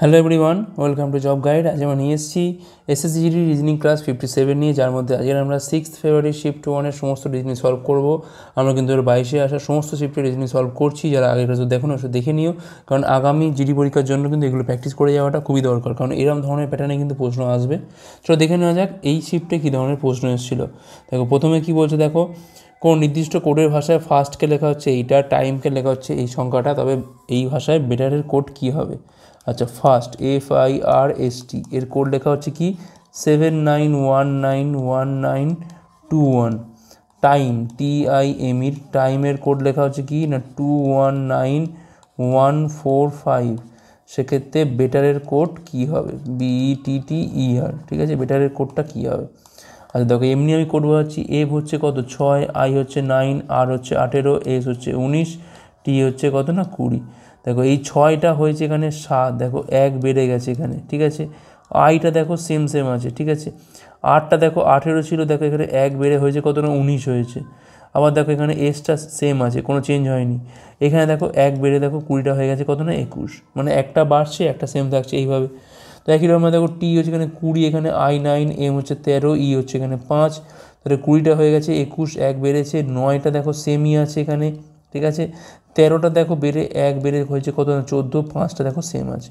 Hello everyone welcome to job guide আজ আমরা নিয়ে এসেছি SSC GD reasoning class fifty seven নিয়ে যার মধ্যে আজকে আমরা সিক্স ফেব্রুয়ারি শিফট ওয়ানের সমস্ত রিজনিং সলভ করব আমরা কিন্তু এর বাইশে আসা সমস্ত শিফটে রিজনিং সলভ করছি যারা আগের ক্লাসে দেখুন ওষুধ দেখে নিও কারণ আগামী জিডি পরীক্ষার জন্য কিন্তু এগুলো প্র্যাকটিস করে যাওয়াটা খুবই দরকার কারণ এরকম ধরনের প্যাটার্নে কিন্তু প্রশ্ন আসবে চলো দেখে নেওয়া যাক এই শিফটে কী ধরনের প্রশ্ন এসেছিল দেখো প্রথমে কী বলছে দেখো কোন নির্দিষ্ট কোডের ভাষায় ফার্স্টকে লেখা হচ্ছে এইটা টাইমকে লেখা হচ্ছে এই সংখ্যাটা তবে এই ভাষায় বেটারের কোড কী হবে আচ্ছা first F I R S T এর কোড লেখা হচ্ছে কি seven nine one nine one nine two one time T I M ইর টাইমের কোড লেখা হচ্ছে কি না two one nine one four five সেক্ষেত্রে বেটারের কোড কি হবে টি টি ইআর ঠিক আছে বেটারের কোডটা কি হবে আচ্ছা দেখো এমনি আমি কোড বলাচ্ছি এফ হচ্ছে কত ছয় আই হচ্ছে নাইন আর হচ্ছে আঠেরো এস হচ্ছে উনিশ টি হচ্ছে কত না কুড়ি দেখো এই ছয়টা হয়েছে এখানে সাত দেখো এক বেড়ে গেছে এখানে ঠিক আছে আইটা দেখো সেম সেম আছে ঠিক আছে আটটা দেখো আঠেরো ছিল দেখো এখানে এক বেড়ে হয়েছে কত না উনিশ হয়েছে আবার দেখো এখানে এসটা সেম আছে কোনো চেঞ্জ হয়নি এখানে দেখো এক বেড়ে দেখো কুড়িটা হয়ে গেছে কত না একুশ মানে একটা বাড়ছে একটা সেম থাকছে এইভাবে তো একই রকম দেখো টি হচ্ছে এখানে কুড়ি এখানে আই নাইন এম হচ্ছে তেরো ই e হচ্ছে এখানে পাঁচ তাহলে কুড়িটা হয়ে গেছে একুশ এক বেড়েছে নয়টা দেখো সেমই আছে এখানে ঠিক আছে তেরোটা দেখো বেড়ে এক বেড়ে হয়েছে কত চোদ্দো পাঁচটা দেখো সেম আছে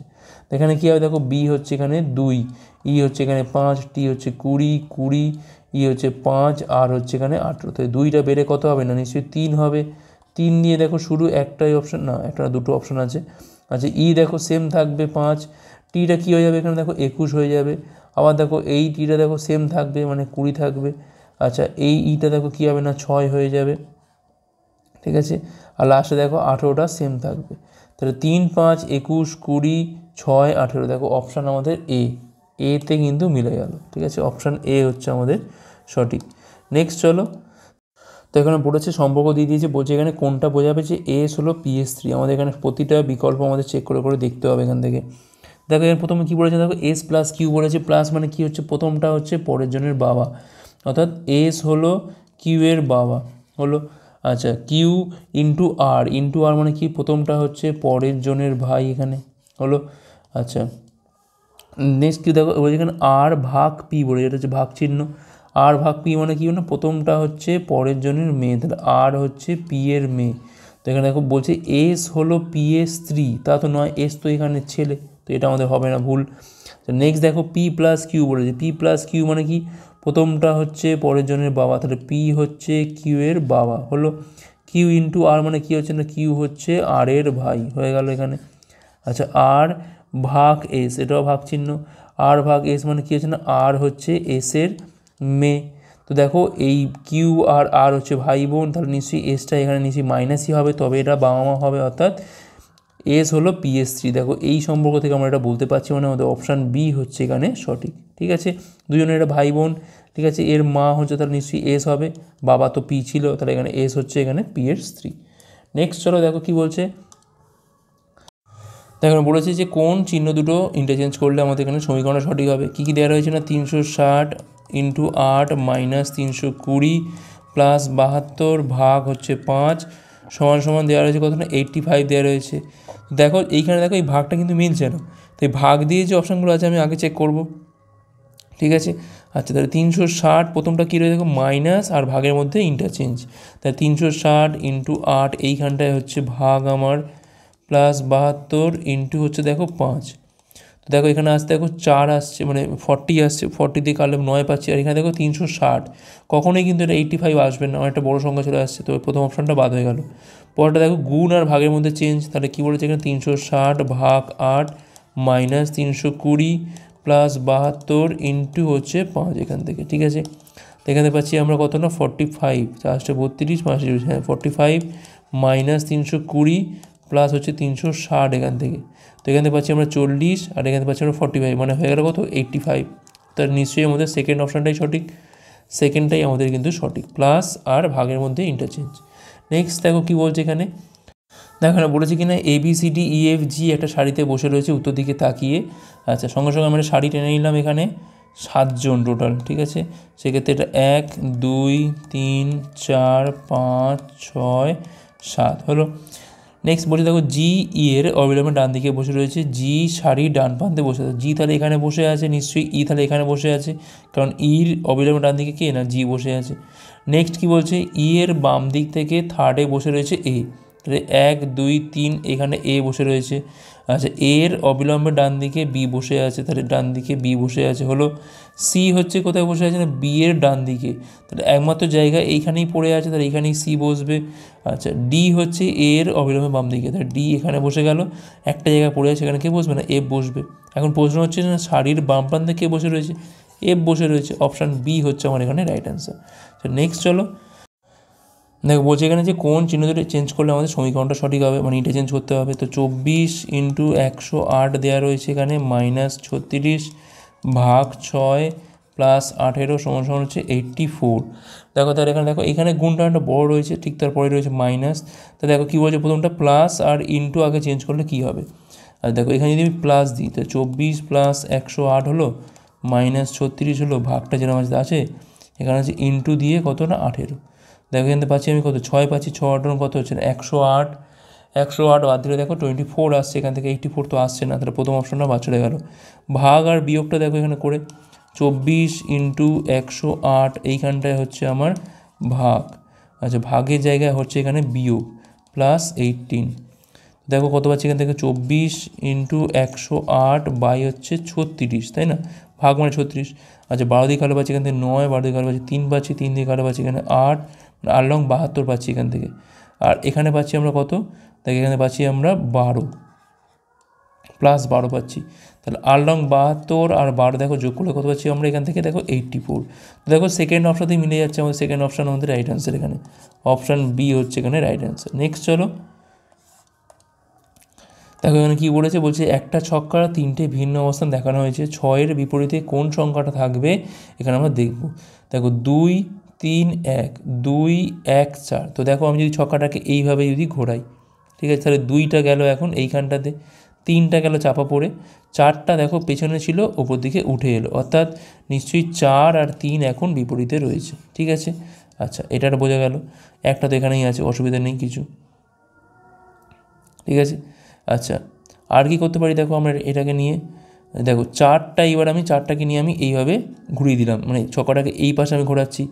এখানে কী হবে দেখো বি হচ্ছে এখানে দুই ই e হচ্ছে এখানে পাঁচ টি হচ্ছে কুড়ি কুড়ি ই e হচ্ছে পাঁচ আর হচ্ছে এখানে আঠেরো তাই দুইটা বেড়ে কত হবে না নিশ্চয়ই তিন হবে তিন দিয়ে দেখো শুরু একটাই অপশান না একটা দুটো অপশান আছে আচ্ছা ই e দেখো সেম থাকবে পাঁচ টিটা কী হয়ে যাবে এখানে দেখো একুশ হয়ে যাবে আবার দেখো এই টিটা দেখো সেম থাকবে মানে কুড়ি থাকবে আচ্ছা এই ইটা দেখো কী হবে না ছয় হয়ে যাবে ঠিক আছে আর লাস্টে দেখো আঠেরোটা সেম থাকবে তাহলে তিন পাঁচ একুশ কুড়ি ছয় আঠেরো দেখো অপশান আমাদের এ এতে কিন্তু মিলে গেল ঠিক আছে অপশান এ হচ্ছে আমাদের সঠিক নেক্সট চলো তো এখানে পড়েছে সম্পর্ক দিয়ে দিয়েছে বলছে এখানে কোনটা বোঝাবে যে এস হলো পিএস থ্রি আমাদের এখানে প্রতিটা বিকল্প আমাদের চেক করে করে দেখতে হবে এখান থেকে দেখো এখানে প্রথমে কী বলেছে দেখো এস প্লাস কিউ বলেছে প্লাস মানে কী হচ্ছে প্রথমটা হচ্ছে পরের জনের বাবা অর্থাৎ এস হলো কিউ এর বাবা হলো আচ্ছা Q into R into R মানে কি প্রথমটা হচ্ছে পরের জনের ভাই এখানে হলো আচ্ছা নেক্সট কি দেখো বলছি এখানে আর ভাগ পি বলে যেটা হচ্ছে ভাগ চিহ্ন আর ভাগ পি মানে কী মানে প্রথমটা হচ্ছে পরের জনের মেয়ে তাহলে আর হচ্ছে পি এর মেয়ে তো এখানে দেখো বলছে এস হলো পি এর স্ত্রী তা তো নয় এস তো এখানে ছেলে তো এটা আমাদের হবে না ভুল তো নেক্সট দেখো পি প্লাস কিউ বলেছে পি প্লাস কিউ মানে কি প্রথমটা হচ্ছে পরের জনের বাবা তাহলে পি হচ্ছে কিউ এর বাবা হলো কিউ ইন্টু আর মানে কী হচ্ছে না কিউ হচ্ছে আর এর ভাই হয়ে গেল এখানে আচ্ছা আর ভাগ এস এটাও ভাগ চিহ্ন আর ভাগ এস মানে কী হচ্ছে না আর হচ্ছে এসের মে তো দেখো এই কিউ আর আর হচ্ছে ভাই বোন তাহলে নিশ্চয়ই এসটা এখানে নিশ্চয়ই মাইনাসই হবে তবে এটা বাবা মা হবে অর্থাৎ এস হলো পিএস থ্রি দেখো এই সম্পর্ক থেকে আমরা এটা বলতে পারছি মানে আমাদের অপশান বি হচ্ছে এখানে সঠিক ঠিক আছে দুজনের ভাই বোন ঠিক আছে এর মা হচ্ছে তাহলে নিশ্চয়ই এস হবে বাবা তো পি ছিল তাহলে এখানে এস হচ্ছে এখানে পি এর স্ত্রী নেক্সট চলো দেখো কি বলছে দেখো বলেছে যে কোন চিহ্ন দুটো ইন্টারচেঞ্জ করলে আমাদের এখানে সমীকরণটা সঠিক হবে কী কী দেওয়া রয়েছে না তিনশো ষাট ইন্টু আট মাইনাস তিনশো কুড়ি প্লাস বাহাত্তর ভাগ হচ্ছে পাঁচ সমান সমান দেওয়া রয়েছে কত না এইটটি ফাইভ দেওয়া রয়েছে দেখো এইখানে দেখো এই ভাগটা কিন্তু মিলছে না তো এই ভাগ দিয়ে যে অপশানগুলো আছে আমি আগে চেক করবো ঠিক আছে আচ্ছা তাহলে তিনশো ষাট প্রথমটা কী রয়েছে দেখো মাইনাস আর ভাগের মধ্যে ইন্টারচেঞ্জ তাহলে তিনশো ষাট ইন্টু আট এইখানটায় হচ্ছে ভাগ আমার প্লাস বাহাত্তর ইন্টু হচ্ছে দেখো পাঁচ তো দেখো এখানে আসতে দেখো চার আসছে মানে ফর্টি আসছে ফর্টি দিয়ে কালে নয় পাচ্ছি আর এখানে দেখো তিনশো ষাট কখনোই কিন্তু এটা এইটটি ফাইভ আসবে না একটা বড় সংখ্যা চলে আসছে তো প্রথম অপশানটা বাদ হয়ে গেল পরটা দেখো গুণ আর ভাগের মধ্যে চেঞ্জ তাহলে কী বলেছে এখানে তিনশো ষাট ভাগ আট মাইনাস তিনশো কুড়ি প্লাস বাহাত্তর ইন্টু হচ্ছে পাঁচ এখান থেকে ঠিক আছে এখানে পাচ্ছি আমরা কত না ফর্টি ফাইভ চারশো বত্রিশ পাঁচ হ্যাঁ ফর্টি ফাইভ মাইনাস তিনশো কুড়ি প্লাস হচ্ছে তিনশো ষাট এখান থেকে তো এখানে পাচ্ছি আমরা চল্লিশ আর এখানে পাচ্ছি আমরা ফর্টি ফাইভ মানে হয়ে গেল কত এইটটি ফাইভ তার নিশ্চয়ই আমাদের সেকেন্ড অপশানটাই সঠিক সেকেন্ডটাই আমাদের কিন্তু সঠিক প্লাস আর ভাগের মধ্যে ইন্টারচেঞ্জ নেক্সট দেখো কী বলছে এখানে দেখানো বলেছে কিনা A B C D E F G একটা শাড়িতে বসে রয়েছে উত্তর দিকে তাকিয়ে আচ্ছা সঙ্গে সঙ্গে আমরা শাড়ি টেনে নিলাম এখানে সাতজন টোটাল ঠিক আছে সেক্ষেত্রে এটা এক দুই তিন চার পাঁচ ছয় সাত হলো নেক্সট বলছি দেখো জি ই e এর অবিলম্বে ডান দিকে বসে রয়েছে জি শাড়ি ডান প্রান্তে বসে আছে জি তাহলে এখানে বসে আছে নিশ্চয়ই ই e তাহলে এখানে বসে আছে কারণ ইর e অবিলম্বে ডান দিকে কে না জি বসে আছে নেক্সট কি বলছে ই এর বাম দিক থেকে থার্ডে বসে রয়েছে এ তাহলে এক দুই তিন এখানে এ বসে রয়েছে আচ্ছা এর অবিলম্বে ডান দিকে বি বসে আছে তাহলে ডান দিকে বি বসে আছে হলো সি হচ্ছে কোথায় বসে আছে না বি এর ডান দিকে তাহলে একমাত্র জায়গা এইখানেই পড়ে আছে তাহলে এখানেই সি বসবে আচ্ছা ডি হচ্ছে এর অবিলম্বে বাম দিকে তাহলে ডি এখানে বসে গেল একটা জায়গায় পড়ে আছে এখানে কে বসবে না এফ বসবে এখন প্রশ্ন হচ্ছে না শাড়ির বাম প্রান্তে কে বসে রয়েছে এফ বসে রয়েছে অপশান বি হচ্ছে আমার এখানে রাইট অ্যান্সার তো নেক্সট চলো দেখো বলছি এখানে যে কোন চিহ্ন দুটো চেঞ্জ করলে আমাদের সমীকরণটা সঠিক হবে মানে এটা চেঞ্জ করতে হবে তো চব্বিশ ইন্টু একশো আট দেওয়া রয়েছে এখানে মাইনাস ছত্রিশ ভাগ ছয় প্লাস আঠেরো সমান সমান হচ্ছে এইট্টি ফোর দেখো তার এখানে দেখো এখানে গুণটা একটা বড় রয়েছে ঠিক তারপরে রয়েছে মাইনাস তো দেখো কী বলছে প্রথমটা প্লাস আর ইন্টু আগে চেঞ্জ করলে কী হবে আর দেখো এখানে যদি আমি প্লাস দিই তো চব্বিশ প্লাস একশো আট হলো মাইনাস ছত্রিশ হলো ভাগটা যেরকম আছে এখানে আছে ইন্টু দিয়ে কত না আঠেরো দেখো এখান থেকে পাচ্ছি আমি কত ছয় পাচ্ছি ছ অর্ডার কত হচ্ছে একশো আট একশো আট বাদ দিলে দেখো টোয়েন্টি ফোর আসছে এখান থেকে এইটি ফোর তো আসছে না তাহলে প্রথম অপশনটা বাদ চলে গেলো ভাগ আর বিয়োগটা দেখো এখানে করে চব্বিশ ইন্টু একশো আট এইখানটায় হচ্ছে আমার ভাগ আচ্ছা ভাগের জায়গায় হচ্ছে এখানে বিয়োগ প্লাস এইটিন দেখো কত পাচ্ছি এখান থেকে চব্বিশ ইন্টু একশো আট বাই হচ্ছে ছত্রিশ তাই না ভাগ মানে ছত্রিশ আচ্ছা বারো দিকে কালো পাচ্ছি এখান থেকে নয় বারো দিকে কালো পাচ্ছি তিন পাচ্ছি তিন দিকে কালো পাচ্ছি এখানে আট আর লং বাহাত্তর পাচ্ছি এখান থেকে আর এখানে পাচ্ছি আমরা কত তাই এখানে পাচ্ছি আমরা বারো প্লাস বারো পাচ্ছি তাহলে আর লং বাহাত্তর আর বারো দেখো যোগ করলে কত পাচ্ছি আমরা এখান থেকে দেখো এইটটি ফোর তো দেখো সেকেন্ড অপশানতেই মিলে যাচ্ছে আমাদের সেকেন্ড অপশান আমাদের রাইট অ্যান্সার এখানে অপশান বি হচ্ছে এখানে রাইট অ্যান্সার নেক্সট চলো দেখো এখানে কী বলেছে বলছে একটা ছক্কার তিনটে ভিন্ন অবস্থান দেখানো হয়েছে ছয়ের বিপরীতে কোন সংখ্যাটা থাকবে এখানে আমরা দেখব দেখো দুই তিন এক দুই এক চার তো দেখো আমি যদি ছক্কাটাকে এইভাবে যদি ঘোরাই ঠিক আছে তাহলে দুইটা গেল এখন এইখানটাতে তিনটা গেল চাপা পড়ে চারটা দেখো পেছনে ছিল ওপর দিকে উঠে এলো অর্থাৎ নিশ্চয়ই চার আর তিন এখন বিপরীতে রয়েছে ঠিক আছে আচ্ছা এটার বোঝা গেল একটা তো এখানেই আছে অসুবিধা নেই কিছু ঠিক আছে আচ্ছা আর কি করতে পারি দেখো আমরা এটাকে নিয়ে দেখো চারটা এবার আমি চারটাকে নিয়ে আমি এইভাবে ঘুরিয়ে দিলাম মানে ছকাটাকে এই পাশে আমি ঘোরাচ্ছি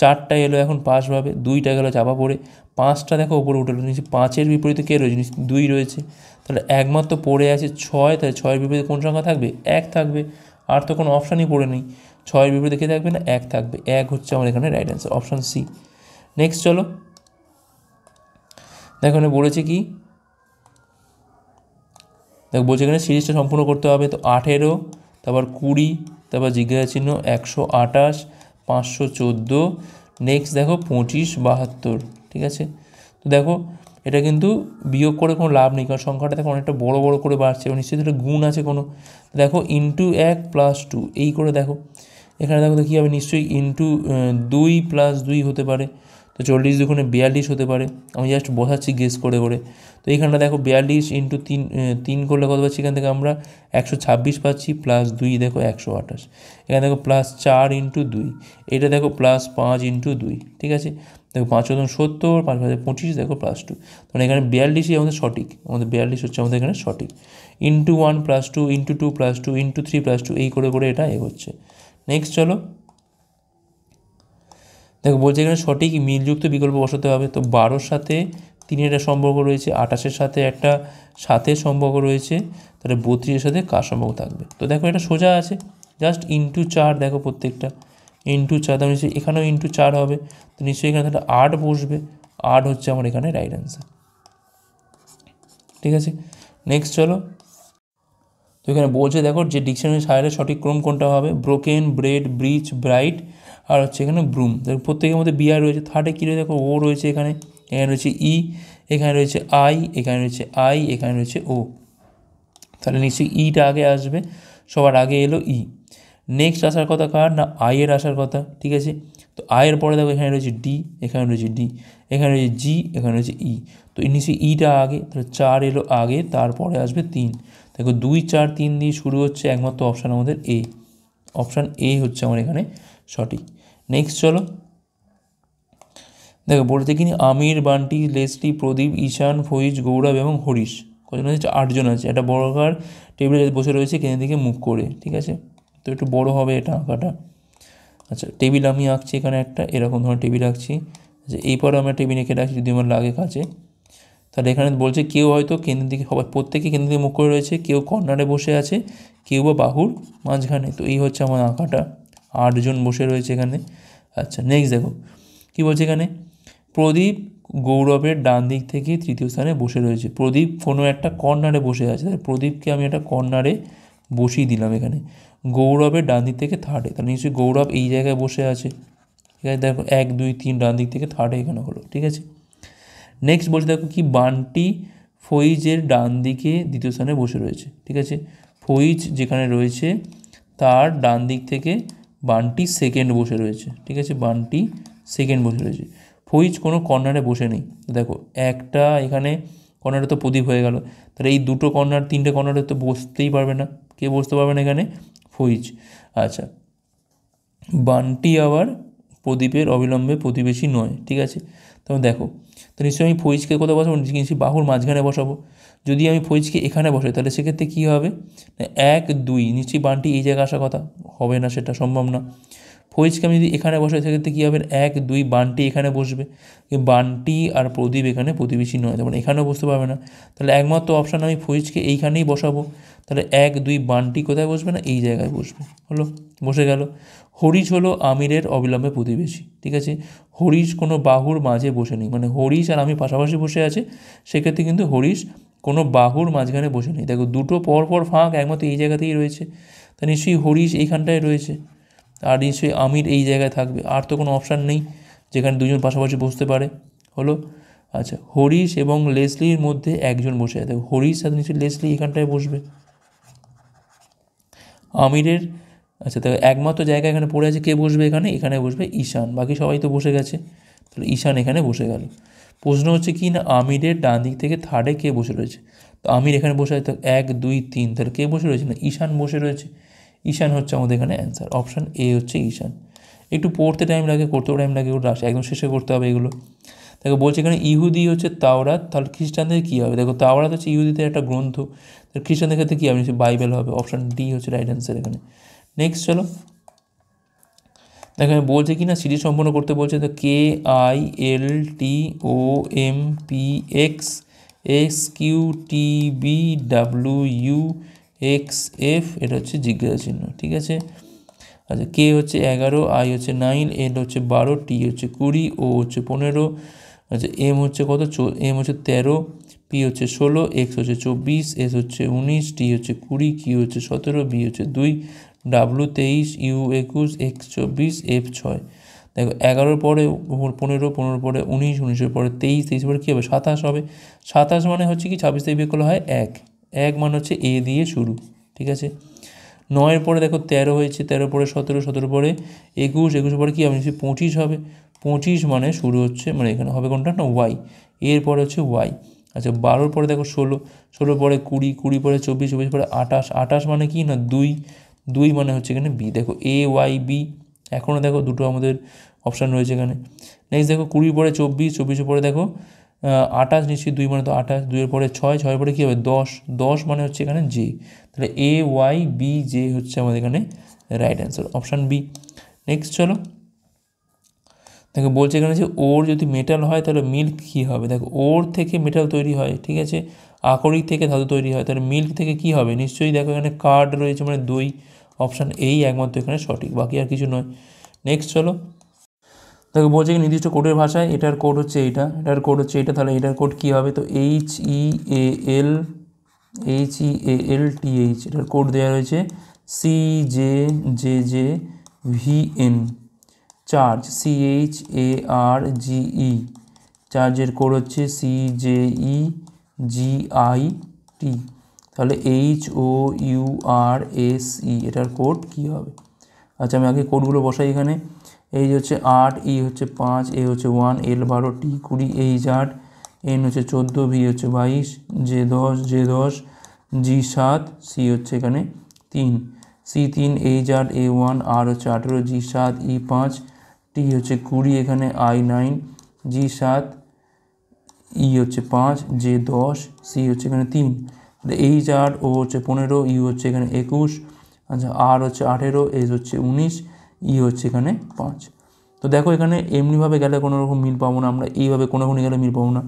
চারটা এলো এখন পাশভাবে দুইটা গেলো চাপা পড়ে পাঁচটা দেখো ওপরে উঠে নিচে পাঁচের বিপরীতে কে রয়েছে নিচে দুই রয়েছে তাহলে একমাত্র পড়ে আছে ছয় তাহলে ছয়ের বিপরীতে কোন সংখ্যা থাকবে এক থাকবে আর তো কোনো অপশানই পড়ে নেই ছয়ের বিপরীতে কে থাকবে না এক থাকবে এক হচ্ছে আমার এখানে right answer option C next চলো দেখো বলেছে কি দেখো বলছে এখানে সিরিজটা সম্পূর্ণ করতে হবে তো আঠেরো তারপর কুড়ি তারপর জিজ্ঞাসা চিহ্ন একশো আঠাশ পাঁচশো চোদ্দো নেক্সট দেখো পঁচিশ বাহাত্তর ঠিক আছে তো দেখো এটা কিন্তু বিয়োগ করে কোনো লাভ নেই কারণ সংখ্যাটা দেখো অনেকটা বড় বড় করে বাড়ছে এবং নিশ্চিত গুণ আছে কোনো দেখো ইন্টু এক প্লাস টু এই করে দেখো এখানে দেখো তো কী হবে নিশ্চয়ই ইন্টু দুই প্লাস দুই হতে পারে তো চল্লিশ দুগুণে বিয়াল্লিশ হতে পারে আমি জাস্ট বসাচ্ছি গেস করে করে তো এইখানটা দেখো বিয়াল্লিশ ইন্টু তিন তিন করলে কত পাচ্ছি এখান থেকে আমরা একশো ছাব্বিশ পাচ্ছি প্লাস দুই দেখো একশো আঠাশ এখানে দেখো প্লাস চার ইন্টু দুই এটা দেখো প্লাস পাঁচ ইন্টু দুই ঠিক আছে দেখো পাঁচ হাজার সত্তর পাঁচ হাজার পঁচিশ দেখো প্লাস টু তাহলে এখানে বিয়াল্লিশই আমাদের সঠিক আমাদের বিয়াল্লিশ হচ্ছে আমাদের এখানে সঠিক into one plus two into two plus two into three plus two এই করে করে এটা এগোচ্ছে নেক্সট চলো দেখো বলছে এখানে সঠিক মিলযুক্ত বিকল্প বসাতে হবে তো বারোর সাথে তিনের একটা সম্পর্ক রয়েছে আঠাশের সাথে একটা সাথে সম্পর্ক রয়েছে তাহলে বত্রিশের সাথে কার সম্পর্ক থাকবে তো দেখো এটা সোজা আছে জাস্ট ইন্টু চার দেখো প্রত্যেকটা ইন্টু চার তাহলে মানে নিশ্চয়ই এখানেও ইন্টু চার হবে তো নিশ্চয়ই এখানে তাহলে আট বসবে আট হচ্ছে আমার এখানে রাইট অ্যান্সার ঠিক আছে নেক্সট চলো এখানে বলছে দেখো যে ডিকশনারি সাহায্যে সঠিক ক্রম কোনটা হবে ব্রোকেন ব্রেড ব্রিজ ব্রাইট আর হচ্ছে এখানে ব্রুম দেখো প্রত্যেকের মধ্যে বিআর রয়েছে থার্ডে কী রয়েছে দেখো ও রয়েছে এখানে এখানে রয়েছে ই e, এখানে রয়েছে আই এখানে রয়েছে আই এখানে রয়েছে ও তাহলে নিশ্চয়ই ইটা e আগে আসবে সবার আগে এলো ই e। নেক্সট আসার কথা কার না আইয়ের আসার কথা ঠিক আছে তো আয়ের পরে দেখো এখানে রয়েছে ডি এখানে রয়েছে ডি এখানে রয়েছে জি এখানে রয়েছে ই তো নিশ্চয়ই ইটা আগে তাহলে চার এলো আগে তারপরে আসবে তিন দেখো দুই চার তিন দিয়ে শুরু হচ্ছে একমাত্র অপশান আমাদের এ অপশান এ হচ্ছে আমার এখানে সঠিক নেক্সট চলো দেখো বলতে কিনি আমির বান্টি লেসলি প্রদীপ ঈশান ফৈজ গৌরব এবং হরিশ কজন আছে আটজন আছে একটা বর্গার টেবিলে বসে রয়েছে কেনের দিকে মুখ করে ঠিক আছে তো একটু বড় হবে এটা আঁকাটা আচ্ছা টেবিল আমি আঁকছি এখানে একটা এরকম ধরনের টেবিল আঁকছি আচ্ছা এই পরে আমরা টেবিল এঁকে রাখছি যদি আমার লাগে কাছে তাহলে এখানে বলছে কেউ হয়তো কেন্দ্রের দিকে সবাই প্রত্যেকে কেন্দ্রের দিকে মুখ করে রয়েছে কেউ কর্নারে বসে আছে কেউ বা বাহুর মাঝখানে তো এই হচ্ছে আমার আঁকাটা আটজন বসে রয়েছে এখানে আচ্ছা নেক্সট দেখো কী বলছে এখানে প্রদীপ গৌরবের ডান দিক থেকে তৃতীয় স্থানে বসে রয়েছে প্রদীপ কোনো একটা কর্নারে বসে আছে তাহলে প্রদীপকে আমি একটা কর্নারে বসিয়ে দিলাম এখানে গৌরবের ডান দিক থেকে থার্ডে তাহলে নিশ্চয়ই গৌরব এই জায়গায় বসে আছে ঠিক আছে দেখো এক দুই তিন ডান দিক থেকে থার্ডে এখানে হলো ঠিক আছে নেক্সট বলছে দেখো কি বানটি ফইজের ডান দিকে দ্বিতীয় স্থানে বসে রয়েছে ঠিক আছে ফইজ যেখানে রয়েছে তার ডান দিক থেকে বানটি সেকেন্ড বসে রয়েছে ঠিক আছে বানটি সেকেন্ড বসে রয়েছে ফইজ কোনো কর্নারে বসে নেই দেখো একটা এখানে কর্নারে তো প্রদীপ হয়ে গেল তাহলে এই দুটো কর্নার তিনটে কর্নারে তো বসতেই পারবে না কে বসতে পারবে না এখানে ফইজ আচ্ছা বানটি আবার প্রদীপের অবিলম্বে প্রতিবেশী নয় ঠিক আছে তবে দেখো তো নিশ্চয়ই আমি ফৈজকে কোথাও বসাবো নিশ্চয়ই বাহুর মাঝখানে বসাবো যদি আমি ফৈজকে এখানে বসাই তাহলে সেক্ষেত্রে কী হবে এক দুই নিশ্চয়ই বানটি এই জায়গায় আসা কথা হবে না সেটা সম্ভব না হোয়েজকে আমি যদি এখানে বসে সেক্ষেত্রে কী হবে এক দুই বানটি এখানে বসবে বানটি আর প্রদীপ এখানে প্রতিবেশী নয় তেমন এখানেও বসতে পারবে না তাহলে একমাত্র অপশান আমি ফৈজকে এইখানেই বসাবো তাহলে এক দুই বানটি কোথায় বসবে না এই জায়গায় বসবে হলো বসে গেল হরিশ হলো আমিরের অবিলম্বে প্রতিবেশী ঠিক আছে হরিশ কোনো বাহুর মাঝে বসে নেই মানে হরিশ আর আমি পাশাপাশি বসে আছে সেক্ষেত্রে কিন্তু হরিশ কোনো বাহুর মাঝখানে বসে নেই দেখো দুটো পর পর ফাঁক একমাত্র এই জায়গাতেই রয়েছে তা নিশ্চয়ই হরিশ এইখানটায় রয়েছে আর নিশ্চয়ই আমির এই জায়গায় থাকবে আর তো কোনো অপশান নেই যেখানে দুজন পাশাপাশি বসতে পারে হলো আচ্ছা হরিশ এবং লেসলির মধ্যে একজন বসে আছে হরিশ আর নিশ্চয়ই লেসলি এখানটায় বসবে আমিরের আচ্ছা তাহলে একমাত্র জায়গা এখানে পড়ে আছে কে বসবে এখানে এখানে বসবে ঈশান বাকি সবাই তো বসে গেছে তাহলে ঈশান এখানে বসে গেল প্রশ্ন হচ্ছে কি না আমিরের ডান দিক থেকে থার্ডে কে বসে রয়েছে তো আমির এখানে বসে আছে এক দুই তিন তাহলে কে বসে রয়েছে না ঈশান বসে রয়েছে ঈশান হচ্ছে আমাদের এখানে অ্যান্সার অপশান এ হচ্ছে ঈশান একটু পড়তে টাইম লাগে করতেও টাইম লাগে ওটা আসে একদম শেষে করতে হবে এগুলো দেখো বলছে এখানে ইহুদি হচ্ছে তাওরাত তাহলে খ্রিস্টানদের কী হবে দেখো তাওরাত হচ্ছে ইহুদিদের একটা গ্রন্থ তাহলে খ্রিস্টানদের ক্ষেত্রে কী হবে বাইবেল হবে অপশান ডি হচ্ছে রাইট অ্যান্সার এখানে নেক্সট চলো দেখো বলছে কি না সিরিজ সম্পন্ন করতে বলছে তো K I L T O M P X X Q T B W U X F এটা হচ্ছে জিজ্ঞাসা চিহ্ন ঠিক আছে আচ্ছা কে হচ্ছে এগারো আই হচ্ছে নাইন এল হচ্ছে বারো টি হচ্ছে কুড়ি ও হচ্ছে পনেরো আচ্ছা এম হচ্ছে কত এম হচ্ছে তেরো পি হচ্ছে ষোলো এক্স হচ্ছে চব্বিশ এস হচ্ছে উনিশ টি হচ্ছে কুড়ি কি হচ্ছে সতেরো বি হচ্ছে দুই ডাব্লু তেইশ ইউ একুশ এক্স চব্বিশ এফ ছয় দেখো এগারোর পরে পনেরো পনেরো পরে উনিশ উনিশের পরে তেইশ তেইশের পরে কী হবে সাতাশ হবে সাতাশ মানে হচ্ছে কি ছাব্বিশ তারিখ বিয়ে হয় এক এক মান হচ্ছে এ দিয়ে শুরু ঠিক আছে নয়ের পরে দেখো তেরো হয়েছে তেরো পরে সতেরো সতেরো পরে একুশ একুশ পরে কী আমি পঁচিশ হবে পঁচিশ মানে শুরু হচ্ছে মানে এখানে হবে কোনটা না ওয়াই এর পরে হচ্ছে ওয়াই আচ্ছা বারোর পরে দেখো ষোলো ষোলোর পরে কুড়ি কুড়ি পরে চব্বিশ চব্বিশ পরে আঠাশ আঠাশ মানে কি না দুই দুই মানে হচ্ছে এখানে বি দেখো এ ওয়াই বি এখনও দেখো দুটো আমাদের অপশান রয়েছে এখানে নেক্সট দেখো কুড়ির পরে চব্বিশ চব্বিশের পরে দেখো আঠাশ নিশ্চয়ই দুই মানে তো আঠাশ দুইয়ের পরে ছয় ছয়ের পরে কী হবে দশ দশ মানে হচ্ছে এখানে জে তাহলে এ ওয়াই বি জে হচ্ছে আমাদের এখানে right answer option B next চলো দেখো বলছে এখানে যে ওর যদি মেটাল হয় তাহলে মিল্ক কী হবে দেখো ওর থেকে মেটাল তৈরি হয় ঠিক আছে আকরিক থেকে ধাতু তৈরি হয় তাহলে মিল্ক থেকে কি হবে নিশ্চয়ই দেখো এখানে কার্ড রয়েছে মানে দই অপশান এই একমাত্র এখানে সঠিক বাকি আর কিছু নয় নেক্সট চলো তাকে বলছে কি নির্দিষ্ট কোডের ভাষায় এটার কোড হচ্ছে এইটা এটার কোড হচ্ছে এটা তাহলে এটার কোড কী হবে তো H E A L H E A L T H এটার কোড দেওয়া রয়েছে C J J J V N charge C H A R G E চার্জের কোড হচ্ছে C J E G I T তাহলে H O U R S E এটার code কী হবে আচ্ছা আমি আগে কোডগুলো বসাই এখানে এই হচ্ছে আট ই হচ্ছে পাঁচ এ হচ্ছে ওয়ান এল বারো টি কুড়ি এইচ আট এন হচ্ছে চোদ্দো ভি হচ্ছে বাইশ জে দশ জে দশ জি সাত সি হচ্ছে এখানে তিন সি তিন এইচ আট এ ওয়ান আর হচ্ছে আঠেরো জি সাত ই পাঁচ টি হচ্ছে কুড়ি এখানে আই নাইন জি সাত ই হচ্ছে পাঁচ জে দশ সি হচ্ছে এখানে তিন এইচ আট ও হচ্ছে পনেরো ই হচ্ছে এখানে একুশ আচ্ছা আর হচ্ছে আঠেরো এস হচ্ছে উনিশ ই হচ্ছে এখানে পাঁচ তো দেখো এখানে এমনিভাবে গেলে কোনো রকম মিল পাবো না আমরা এইভাবে কোনো কোনো গেলে মিল পাবো না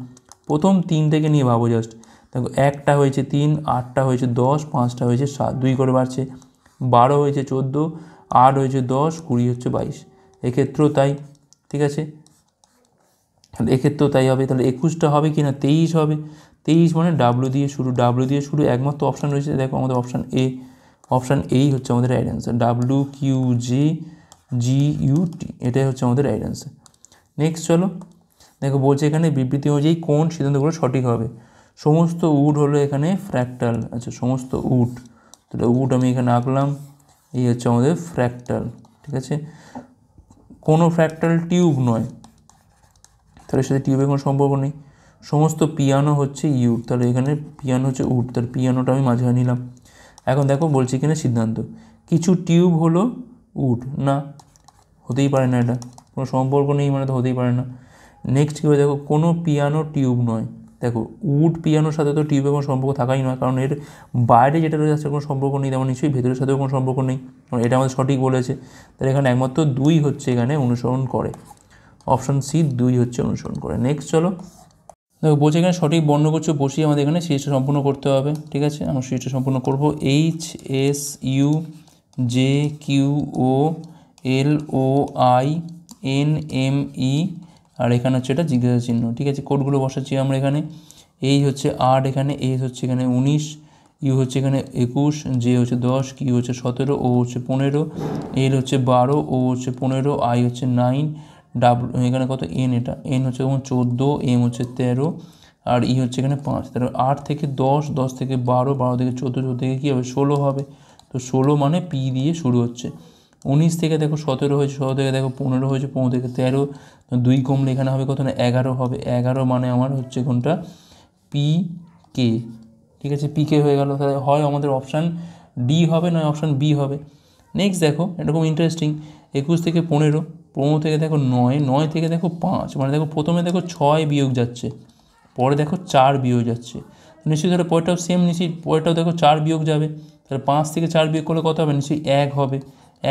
প্রথম তিন থেকে নিয়ে ভাবো জাস্ট দেখো একটা হয়েছে তিন আটটা হয়েছে দশ পাঁচটা হয়েছে সাত দুই করে বাড়ছে বারো হয়েছে চোদ্দো আট হয়েছে দশ কুড়ি হচ্ছে বাইশ এক্ষেত্রেও তাই ঠিক আছে তাহলে এক্ষেত্রেও তাই হবে তাহলে একুশটা হবে কি না তেইশ হবে তেইশ মানে ডাব্লু দিয়ে শুরু ডাব্লু দিয়ে শুরু একমাত্র অপশান রয়েছে দেখো আমাদের অপশান এ অপশান এই হচ্ছে আমাদের right answer W Q J G U T এটাই হচ্ছে আমাদের রাইট অ্যান্সার নেক্সট চলো দেখো বলছে এখানে বিবৃতি অনুযায়ী কোন সিদ্ধান্তগুলো সঠিক হবে সমস্ত উড হলো এখানে ফ্র্যাক্টাল আচ্ছা সমস্ত উড তাহলে উড আমি এখানে আঁকলাম এই হচ্ছে আমাদের ফ্র্যাক্টাল ঠিক আছে কোনো ফ্র্যাক্টাল টিউব নয় তাহলে সাথে টিউবের কোনো সম্পর্ক নেই সমস্ত পিয়ানো হচ্ছে ইউড তাহলে এখানে পিয়ানো হচ্ছে উড তাহলে পিয়ানোটা আমি মাঝে নিলাম এখন দেখো বলছি এখানে সিদ্ধান্ত কিছু টিউব হলো উড না হতেই পারে না এটা কোনো সম্পর্ক নেই মানে তো হতেই পারে না নেক্সট কী হবে দেখো কোনো পিয়ানো টিউব নয় দেখো উড পিয়ানোর সাথে তো টিউব কোনো সম্পর্ক থাকাই নয় কারণ এর বাইরে যেটা রয়েছে কোনো সম্পর্ক নেই তেমন নিশ্চয়ই ভেতরের সাথেও কোনো সম্পর্ক নেই কারণ এটা আমাদের সঠিক বলেছে তাহলে এখানে একমাত্র দুই হচ্ছে এখানে অনুসরণ করে অপশান সি দুই হচ্ছে অনুসরণ করে নেক্সট চলো দেখো বলছে এখানে সঠিক বর্ণগুচ্ছ বসিয়ে আমাদের এখানে সিরিজটা সম্পূর্ণ করতে হবে ঠিক আছে আমরা সিরিজটা সম্পূর্ণ করবো H S U J Q O L O I N M E R এখানে হচ্ছে এটা জিজ্ঞাসা চিহ্ন ঠিক আছে কোডগুলো বসাচ্ছি আমরা এখানে এই হচ্ছে আট এখানে এস হচ্ছে এখানে উনিশ ইউ হচ্ছে এখানে একুশ জে হচ্ছে দশ কিউ হচ্ছে সতেরো ও হচ্ছে পনেরো এল হচ্ছে বারো ও হচ্ছে পনেরো আই হচ্ছে নাইন ডাব্লু এখানে কত এন এটা এন হচ্ছে যেমন চোদ্দো এম হচ্ছে তেরো আর ই হচ্ছে এখানে পাঁচ তেরো আট থেকে দশ দশ থেকে বারো বারো থেকে চোদ্দো চোদ্দো থেকে কী হবে ষোলো হবে তো ষোলো মানে পি দিয়ে শুরু হচ্ছে উনিশ থেকে দেখো সতেরো হয়েছে সতেরো থেকে দেখো পনেরো হয়েছে পনেরো থেকে তেরো দুই কমলে এখানে হবে কত না এগারো হবে এগারো মানে আমার হচ্ছে কোনটা পি কে ঠিক আছে পি কে হয়ে গেল তাহলে হয় আমাদের অপশান ডি হবে নয় অপশান বি হবে নেক্সট দেখো এরকম ইন্টারেস্টিং একুশ থেকে পনেরো পনেরো থেকে দেখো নয় নয় থেকে দেখো পাঁচ মানে দেখো প্রথমে দেখো ছয় বিয়োগ যাচ্ছে পরে দেখো চার বিয়োগ যাচ্ছে নিশ্চয়ই ধরো পরেরটাও সেম নিশ্চিত পরেরটাও দেখো চার বিয়োগ যাবে তাহলে পাঁচ থেকে চার বিয়োগ করলে কত হবে নিশ্চয়ই এক হবে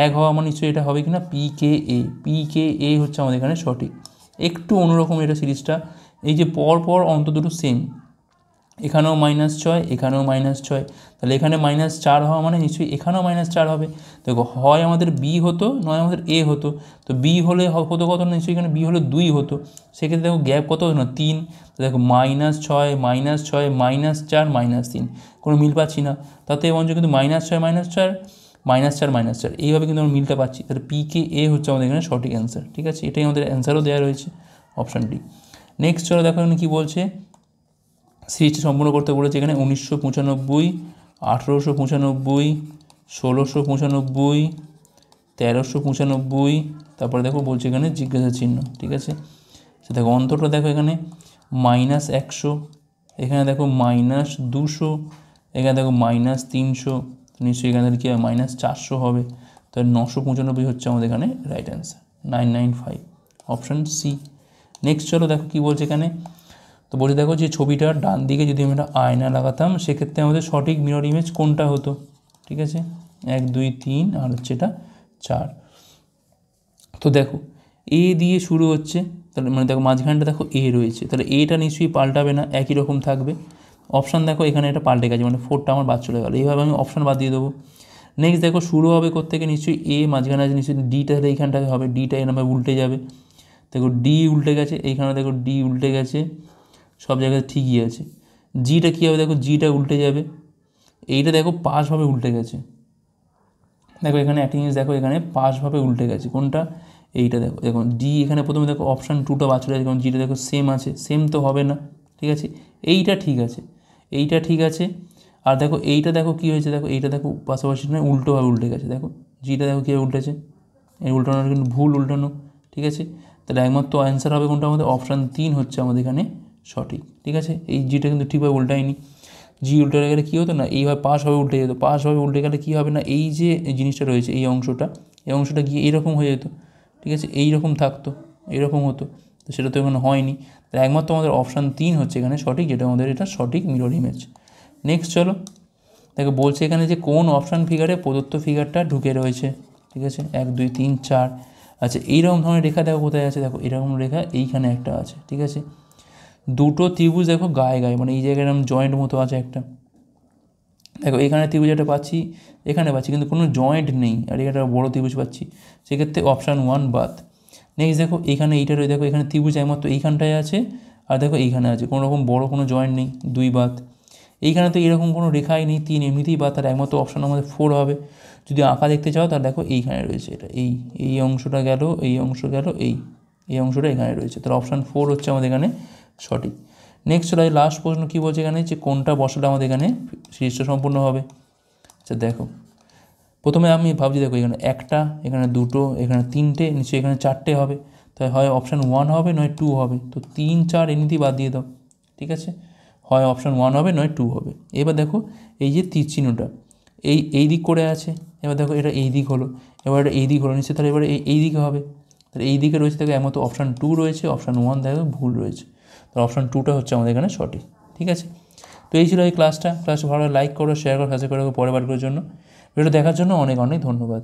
এক হওয়া মানে নিশ্চয়ই এটা হবে কি না P K A P K এ হচ্ছে আমাদের এখানে সঠিক একটু অন্যরকম এটা সিরিজটা এই যে পর পর অন্ত দুটো সেম এখানেও মাইনাস ছয় এখানেও মাইনাস ছয় তাহলে এখানে মাইনাস চার হওয়া মানে নিশ্চয়ই এখানেও মাইনাস চার হবে দেখো হয় আমাদের বি হতো নয় আমাদের এ হতো তো বি হলে হতো কত নিশ্চয়ই এখানে বি হলে দুই হতো সেক্ষেত্রে দেখো গ্যাপ কত হতো না তিন দেখো মাইনাস ছয় মাইনাস ছয় মাইনাস চার মাইনাস তিন কোনো মিল পাচ্ছি না তাতে বঞ্চ কিন্তু মাইনাস চার মাইনাস চার মাইনাস চার মাইনাস চার এইভাবে কিন্তু আমরা মিলটা পাচ্ছি তাহলে পি কে এ হচ্ছে আমাদের এখানে সঠিক অ্যান্সার ঠিক আছে এটাই আমাদের অ্যান্সারও দেওয়া রয়েছে অপশান ডি নেক্সট চলো দেখো এখানে কী বলছে সিরিজটা সম্পূর্ণ করতে বলেছে এখানে উনিশশো পঁচানব্বই আঠেরোশো পঁচানব্বই ষোলোশো পঁচানব্বই তেরোশো পঁচানব্বই তারপরে দেখো বলছে এখানে জিজ্ঞাসা চিহ্ন ঠিক আছে সে দেখো অন্তরটা দেখো এখানে মাইনাস একশো এখানে দেখো মাইনাস দুশো এখানে দেখো মাইনাস তিনশো নিশ্চয়ই এখানে কী হবে মাইনাস চারশো হবে তাহলে নশো পঁচানব্বই হচ্ছে আমাদের এখানে right answer nine nine five option C next চলো দেখো কী বলছে এখানে তো বলে দেখো যে ছবিটার ডান দিকে যদি আমরা আয়না লাগাতাম সেক্ষেত্রে আমাদের সঠিক মিরর ইমেজ কোনটা হতো ঠিক আছে এক দুই তিন আর হচ্ছে এটা চার তো দেখো এ দিয়ে শুরু হচ্ছে তাহলে মানে দেখো মাঝখানটা দেখো এ রয়েছে তাহলে এটা নিশ্চয়ই পাল্টাবে না একই রকম থাকবে অপশান দেখো এখানে এটা পাল্টে গেছে মানে ফোরটা আমার বাদ চলে গেলো এইভাবে আমি অপশান বাদ দিয়ে দেবো নেক্সট দেখো শুরু হবে কোথেকে নিশ্চয়ই এ মাঝখানে আছে নিশ্চয়ই ডিটা তাহলে এইখানটাকে হবে ডিটা এরমভাবে উল্টে যাবে দেখো ডি উল্টে গেছে এইখানে দেখো ডি উল্টে গেছে সব জায়গায় ঠিকই আছে জিটা কী হবে দেখো জিটা উল্টে যাবে এইটা দেখো পাশভাবে উল্টে গেছে দেখো এখানে একটা জিনিস দেখো এখানে পাশভাবে উল্টে গেছে কোনটা এইটা দেখো দেখো ডি এখানে প্রথমে দেখো অপশান টুটা বাছরে আছে কারণ জিটা দেখো সেম আছে সেম তো হবে না ঠিক আছে এইটা ঠিক আছে এইটা ঠিক আছে আর দেখো এইটা দেখো কী হয়েছে দেখো এইটা দেখো পাশাপাশি নয় উল্টোভাবে উল্টে গেছে দেখো জিটা দেখো কীভাবে উল্টেছে এই উল্টানোর কিন্তু ভুল উল্টানো ঠিক আছে তাহলে একমাত্র অ্যান্সার হবে কোনটা আমাদের অপশান তিন হচ্ছে আমাদের এখানে সঠিক ঠিক আছে এই জিটা কিন্তু ঠিকভাবে উল্টায়নি জি উল্টে গেলে কী হতো না এইভাবে পাশ হবে উল্টে যেত পাশ হবে উল্টে গেলে কী হবে না এই যে জিনিসটা রয়েছে এই অংশটা এই অংশটা গিয়ে এরকম হয়ে যেত ঠিক আছে এইরকম থাকতো এরকম হতো তো সেটা তো এখন হয়নি তাহলে একমাত্র আমাদের অপশান তিন হচ্ছে এখানে সঠিক যেটা আমাদের এটা সঠিক মিরর ইমেজ নেক্সট চলো দেখো বলছে এখানে যে কোন অপশান ফিগারে প্রদত্ত ফিগারটা ঢুকে রয়েছে ঠিক আছে এক দুই তিন চার আচ্ছা এইরকম ধরনের রেখা দেখো কোথায় আছে দেখো এরকম রেখা এইখানে একটা আছে ঠিক আছে দুটো ত্রিভুজ দেখো গায়ে গায়ে মানে এই জায়গায় এরকম জয়েন্ট মতো আছে একটা দেখো এখানে ত্রিভুজ একটা পাচ্ছি এখানে পাচ্ছি কিন্তু কোনো জয়েন্ট নেই আর এখানে বড় ত্রিভুজ পাচ্ছি সেক্ষেত্রে অপশান ওয়ান বাদ নেক্সট দেখো এইখানে এইটা রয়ে দেখো এখানে ত্রিভুজ একমাত্র এইখানটায় আছে আর দেখো এইখানে আছে কোনো রকম বড়ো কোনো জয়েন্ট নেই দুই বাত এইখানে তো এরকম কোনো রেখাই নেই তিন এমনিতেই বাত তার একমাত্র অপশান আমাদের ফোর হবে যদি আঁকা দেখতে চাও তাহলে দেখো এইখানে রয়েছে এটা এই এই অংশটা গেল এই অংশ গেল এই এই অংশটা এখানে রয়েছে তাহলে অপশান ফোর হচ্ছে আমাদের এখানে সঠিক নেক্সট চলে লাস্ট প্রশ্ন কী বলছে এখানে যে কোনটা বসাটা আমাদের এখানে শীর্ষ সম্পূর্ণ হবে আচ্ছা দেখো প্রথমে আমি ভাবছি দেখো এখানে একটা এখানে দুটো এখানে তিনটে নিশ্চয়ই এখানে চারটে হবে তাই হয় অপশান ওয়ান হবে নয় টু হবে তো তিন চার এমনিতেই বাদ দিয়ে দাও ঠিক আছে হয় অপশান ওয়ান হবে নয় টু হবে এবার দেখো এই যে তীর চিহ্নটা এই এই দিক করে আছে এবার দেখো এটা এই দিক হলো এবার এটা এই দিক হলো নিশ্চয় তাহলে এবার এই এই দিকে হবে তাহলে এই দিকে রয়েছে দেখো এমতো অপশান টু রয়েছে অপশান ওয়ান দেখো ভুল রয়েছে তো অপশান টুটা হচ্ছে আমাদের এখানে সঠিক ঠিক আছে তো এই ছিল এই ক্লাসটা ক্লাসটা ভালো লাইক করো শেয়ার করো সাথে করে বার করার জন্য ভিডিও দেখার জন্য অনেক অনেক ধন্যবাদ